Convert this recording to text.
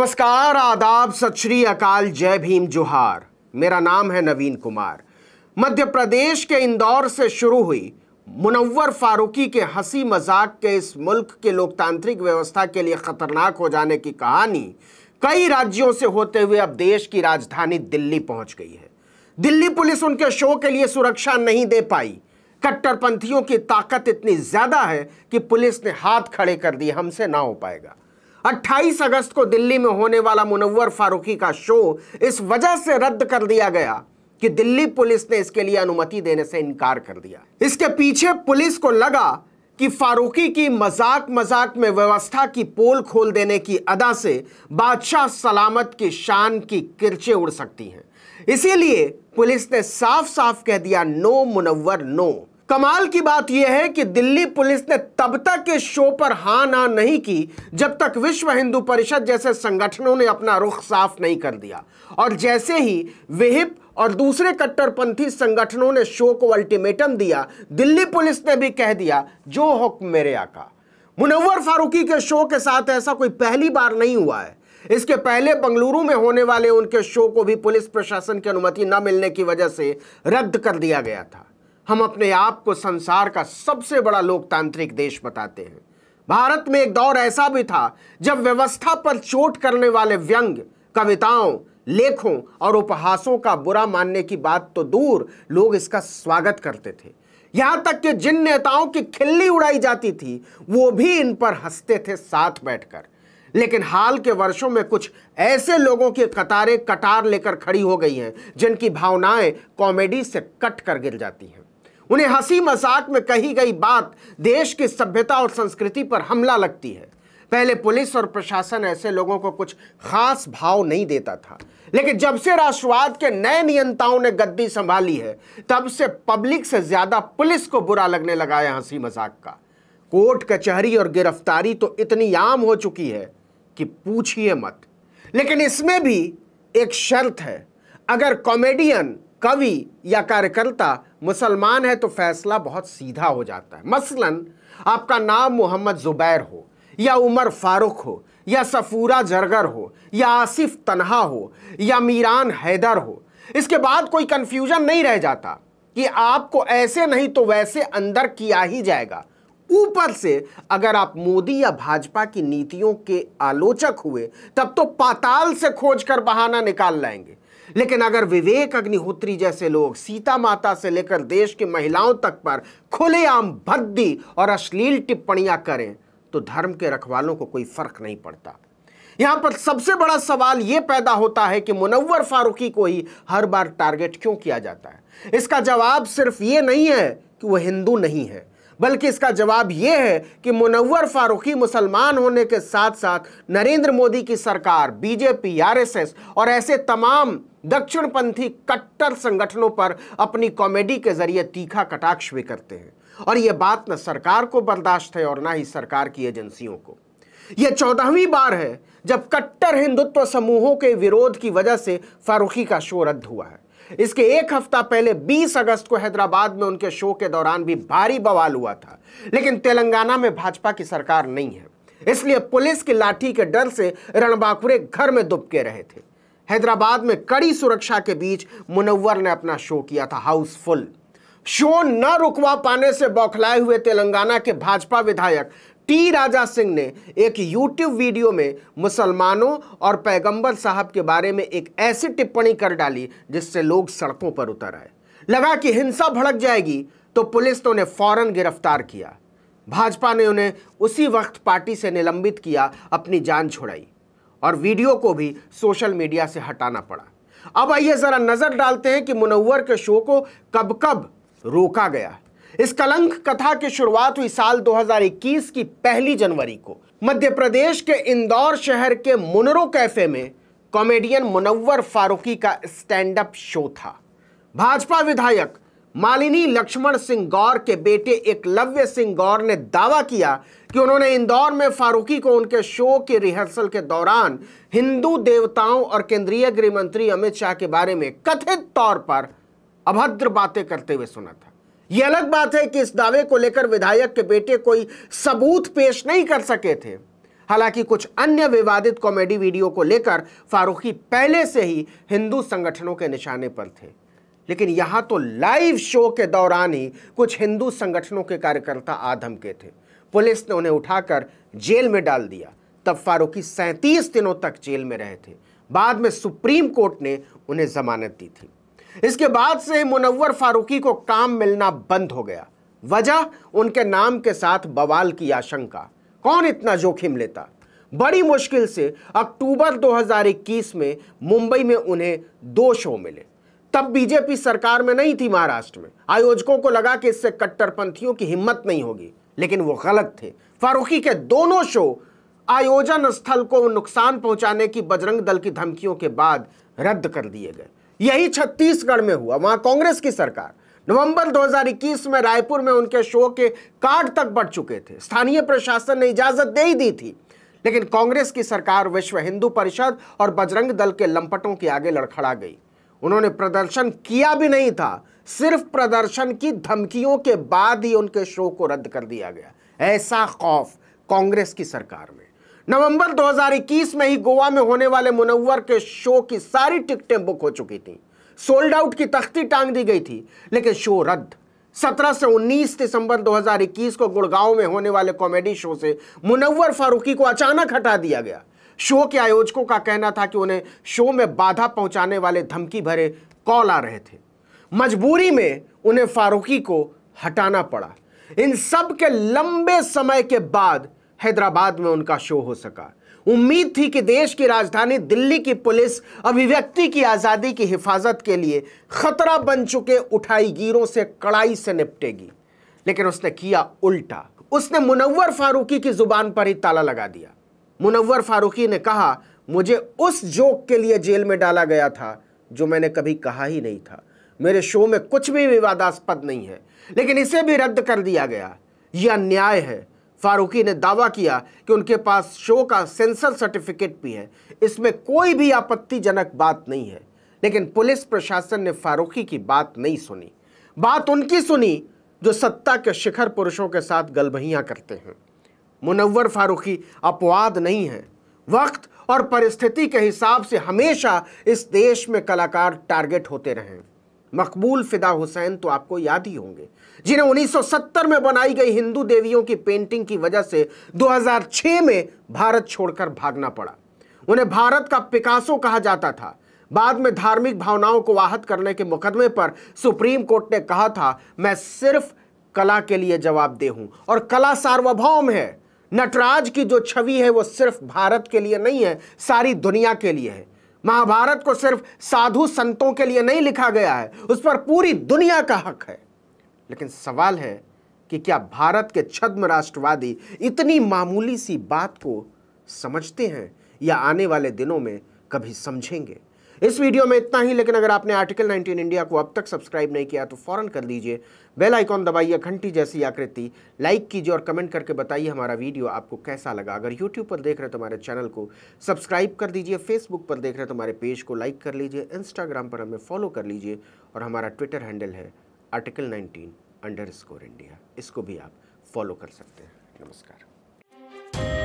नमस्कार आदाब सत श्री अकाल जय भीम जोहार मेरा नाम है नवीन कुमार मध्य प्रदेश के इंदौर से शुरू हुई मुनव्वर फारूकी के हंसी मजाक के इस मुल्क के लोकतांत्रिक व्यवस्था के लिए खतरनाक हो जाने की कहानी कई राज्यों से होते हुए अब देश की राजधानी दिल्ली पहुंच गई है दिल्ली पुलिस उनके शो के लिए सुरक्षा नहीं दे पाई कट्टरपंथियों की ताकत इतनी ज़्यादा है कि पुलिस ने हाथ खड़े कर दिए हमसे ना हो पाएगा 28 अगस्त को दिल्ली में होने वाला मुनव्वर फारूकी का शो इस वजह से रद्द कर दिया गया कि दिल्ली पुलिस ने इसके लिए अनुमति देने से इनकार कर दिया इसके पीछे पुलिस को लगा कि फारूकी की मजाक मजाक में व्यवस्था की पोल खोल देने की अदा से बादशाह सलामत की शान की किरचें उड़ सकती हैं इसीलिए पुलिस ने साफ साफ कह दिया नो मुनव्वर नो कमाल की बात यह है कि दिल्ली पुलिस ने तब तक इस शो पर हा ना नहीं की जब तक विश्व हिंदू परिषद जैसे संगठनों ने अपना रुख साफ नहीं कर दिया और जैसे ही विहिप और दूसरे कट्टरपंथी संगठनों ने शो को अल्टीमेटम दिया दिल्ली पुलिस ने भी कह दिया जो हुक्म मेरे आका मुनव्वर फारूकी के शो के साथ ऐसा कोई पहली बार नहीं हुआ है इसके पहले बंगलुरु में होने वाले उनके शो को भी पुलिस प्रशासन की अनुमति न मिलने की वजह से रद्द कर दिया गया था हम अपने आप को संसार का सबसे बड़ा लोकतांत्रिक देश बताते हैं भारत में एक दौर ऐसा भी था जब व्यवस्था पर चोट करने वाले व्यंग कविताओं लेखों और उपहासों का बुरा मानने की बात तो दूर लोग इसका स्वागत करते थे यहां तक कि जिन नेताओं की खिल्ली उड़ाई जाती थी वो भी इन पर हंसते थे साथ बैठकर लेकिन हाल के वर्षों में कुछ ऐसे लोगों की कतारें कटार लेकर खड़ी हो गई हैं जिनकी भावनाएं कॉमेडी से कट कर गिर जाती हैं उन्हें हंसी मजाक में कही गई बात देश की सभ्यता और संस्कृति पर हमला लगती है पहले पुलिस और प्रशासन ऐसे लोगों को कुछ खास भाव नहीं देता था लेकिन जब से राष्ट्रवाद के नए नियंताओं ने गद्दी संभाली है तब से पब्लिक से ज्यादा पुलिस को बुरा लगने लगा है हंसी मजाक का कोर्ट कचहरी और गिरफ्तारी तो इतनी आम हो चुकी है कि पूछिए मत लेकिन इसमें भी एक शर्त है अगर कॉमेडियन कवि या कार्यकर्ता मुसलमान है तो फैसला बहुत सीधा हो जाता है मसलन आपका नाम मोहम्मद ज़ुबैर हो या उमर फारूक हो या सफूरा जरगर हो या आसिफ तन्हा हो या मीरान हैदर हो इसके बाद कोई कंफ्यूजन नहीं रह जाता कि आपको ऐसे नहीं तो वैसे अंदर किया ही जाएगा ऊपर से अगर आप मोदी या भाजपा की नीतियों के आलोचक हुए तब तो पाताल से खोज कर बहाना निकाल लाएंगे लेकिन अगर विवेक अग्निहोत्री जैसे लोग सीता माता से लेकर देश की महिलाओं तक पर खुलेआम भद्दी और अश्लील टिप्पणियां करें तो धर्म के रखवालों को कोई फर्क नहीं पड़ता यहां पर सबसे बड़ा सवाल यह पैदा होता है कि मुनव्वर फारूकी को ही हर बार टारगेट क्यों किया जाता है इसका जवाब सिर्फ यह नहीं है कि वह हिंदू नहीं है बल्कि इसका जवाब ये है कि मुनवर फारूकी मुसलमान होने के साथ साथ नरेंद्र मोदी की सरकार बीजेपी आरएसएस और ऐसे तमाम दक्षिणपंथी कट्टर संगठनों पर अपनी कॉमेडी के जरिए तीखा कटाक्ष भी करते हैं और यह बात न सरकार को बर्दाश्त है और ना ही सरकार की एजेंसियों को यह चौदहवीं बार है जब कट्टर हिंदुत्व समूहों के विरोध की वजह से फारूखी का शो रद्द हुआ है इसके एक हफ्ता पहले 20 अगस्त को हैदराबाद में उनके शो के दौरान भी भारी बवाल हुआ था लेकिन तेलंगाना में भाजपा की सरकार नहीं है इसलिए पुलिस की लाठी के डर से रणबाकुरे घर में दुबके रहे थे हैदराबाद में कड़ी सुरक्षा के बीच मुनव्वर ने अपना शो किया था हाउसफुल शो न रुकवा पाने से बौखलाए हुए तेलंगाना के भाजपा विधायक टी राजा सिंह ने एक यूट्यूब वीडियो में मुसलमानों और पैगंबर साहब के बारे में एक ऐसी टिप्पणी कर डाली जिससे लोग सड़कों पर उतर आए लगा कि हिंसा भड़क जाएगी तो पुलिस ने उन्हें फौरन गिरफ्तार किया भाजपा ने उन्हें उसी वक्त पार्टी से निलंबित किया अपनी जान छुड़ाई और वीडियो को भी सोशल मीडिया से हटाना पड़ा अब आइए ज़रा नज़र डालते हैं कि मुनव्वर के शो को कब कब रोका गया इस कलंक कथा की शुरुआत हुई साल 2021 की पहली जनवरी को मध्य प्रदेश के इंदौर शहर के मुनरो कैफे में कॉमेडियन मुनव्वर फारूकी का स्टैंड अप शो था भाजपा विधायक मालिनी लक्ष्मण सिंह गौर के बेटे एक लव्य सिंह गौर ने दावा किया कि उन्होंने इंदौर में फारूकी को उनके शो के रिहर्सल के दौरान हिंदू देवताओं और केंद्रीय गृह मंत्री अमित शाह के बारे में कथित तौर पर अभद्र बातें करते हुए सुना था यह अलग बात है कि इस दावे को लेकर विधायक के बेटे कोई सबूत पेश नहीं कर सके थे हालांकि कुछ अन्य विवादित कॉमेडी वीडियो को लेकर फारूखी पहले से ही हिंदू संगठनों के निशाने पर थे लेकिन यहां तो लाइव शो के दौरान ही कुछ हिंदू संगठनों के कार्यकर्ता आधम के थे पुलिस ने उन्हें उठाकर जेल में डाल दिया तब फारूकी सैंतीस दिनों तक जेल में रहे थे बाद में सुप्रीम कोर्ट ने उन्हें जमानत दी थी इसके बाद से ही मुनव्वर फारूकी को काम मिलना बंद हो गया वजह उनके नाम के साथ बवाल की आशंका कौन इतना जोखिम लेता बड़ी मुश्किल से अक्टूबर 2021 में मुंबई में उन्हें दो शो मिले तब बीजेपी सरकार में नहीं थी महाराष्ट्र में आयोजकों को लगा कि इससे कट्टरपंथियों की हिम्मत नहीं होगी लेकिन वो गलत थे फारूकी के दोनों शो आयोजन स्थल को नुकसान पहुंचाने की बजरंग दल की धमकियों के बाद रद्द कर दिए गए यही छत्तीसगढ़ में हुआ वहां कांग्रेस की सरकार नवंबर 2021 में रायपुर में उनके शो के कार्ड तक बढ़ चुके थे स्थानीय प्रशासन ने इजाजत दे ही दी थी लेकिन कांग्रेस की सरकार विश्व हिंदू परिषद और बजरंग दल के लंपटों के आगे लड़खड़ा गई उन्होंने प्रदर्शन किया भी नहीं था सिर्फ प्रदर्शन की धमकियों के बाद ही उनके शो को रद्द कर दिया गया ऐसा खौफ कांग्रेस की सरकार में नवंबर 2021 में ही गोवा में होने वाले मुनव्वर के शो की सारी टिकटें बुक हो चुकी थी सोल्ड आउट की तख्ती टांग दी गई थी लेकिन शो रद्द 17 से 19 दिसंबर 2021 को गुड़गांव में होने वाले कॉमेडी शो से मुनव्वर फारूकी को अचानक हटा दिया गया शो के आयोजकों का कहना था कि उन्हें शो में बाधा पहुंचाने वाले धमकी भरे कॉल आ रहे थे मजबूरी में उन्हें फारूकी को हटाना पड़ा इन सब के लंबे समय के बाद हैदराबाद में उनका शो हो सका उम्मीद थी कि देश की राजधानी दिल्ली की पुलिस अभिव्यक्ति की आज़ादी की हिफाजत के लिए खतरा बन चुके उठाईगीरों से कड़ाई से निपटेगी लेकिन उसने किया उल्टा उसने मुनव्वर फारूकी की ज़ुबान पर ही ताला लगा दिया मुनव्वर फारूकी ने कहा मुझे उस जोक के लिए जेल में डाला गया था जो मैंने कभी कहा ही नहीं था मेरे शो में कुछ भी विवादास्पद नहीं है लेकिन इसे भी रद्द कर दिया गया यह अन्याय है फारूकी ने दावा किया कि उनके पास शो का सेंसर सर्टिफिकेट भी है इसमें कोई भी आपत्तिजनक बात नहीं है लेकिन पुलिस प्रशासन ने फारूकी की बात नहीं सुनी बात उनकी सुनी जो सत्ता के शिखर पुरुषों के साथ गलबहियाँ करते हैं मुनव्वर फारूकी अपवाद नहीं है वक्त और परिस्थिति के हिसाब से हमेशा इस देश में कलाकार टारगेट होते रहें मकबूल फिदा हुसैन तो आपको याद ही होंगे जिन्हें 1970 में बनाई गई हिंदू देवियों की पेंटिंग की वजह से 2006 में भारत छोड़कर भागना पड़ा उन्हें भारत का पिकासो कहा जाता था बाद में धार्मिक भावनाओं को आहत करने के मुकदमे पर सुप्रीम कोर्ट ने कहा था मैं सिर्फ कला के लिए जवाब दे हूं और कला सार्वभौम है नटराज की जो छवि है वो सिर्फ भारत के लिए नहीं है सारी दुनिया के लिए है महाभारत को सिर्फ साधु संतों के लिए नहीं लिखा गया है उस पर पूरी दुनिया का हक है लेकिन सवाल है कि क्या भारत के छद्म राष्ट्रवादी इतनी मामूली सी बात को समझते हैं या आने वाले दिनों में कभी समझेंगे इस वीडियो में इतना ही लेकिन अगर आपने आर्टिकल 19 इंडिया को अब तक सब्सक्राइब नहीं किया तो फ़ौरन कर लीजिए बेल आइकॉन दबाइए घंटी जैसी आकृति लाइक कीजिए और कमेंट करके बताइए हमारा वीडियो आपको कैसा लगा अगर यूट्यूब पर देख रहे तो हमारे चैनल को सब्सक्राइब कर दीजिए फेसबुक पर देख रहे तो हमारे पेज को लाइक कर लीजिए इंस्टाग्राम पर हमें फॉलो कर लीजिए और हमारा ट्विटर हैंडल है आर्टिकल नाइनटीन अंडर इंडिया इसको भी आप फॉलो कर सकते हैं नमस्कार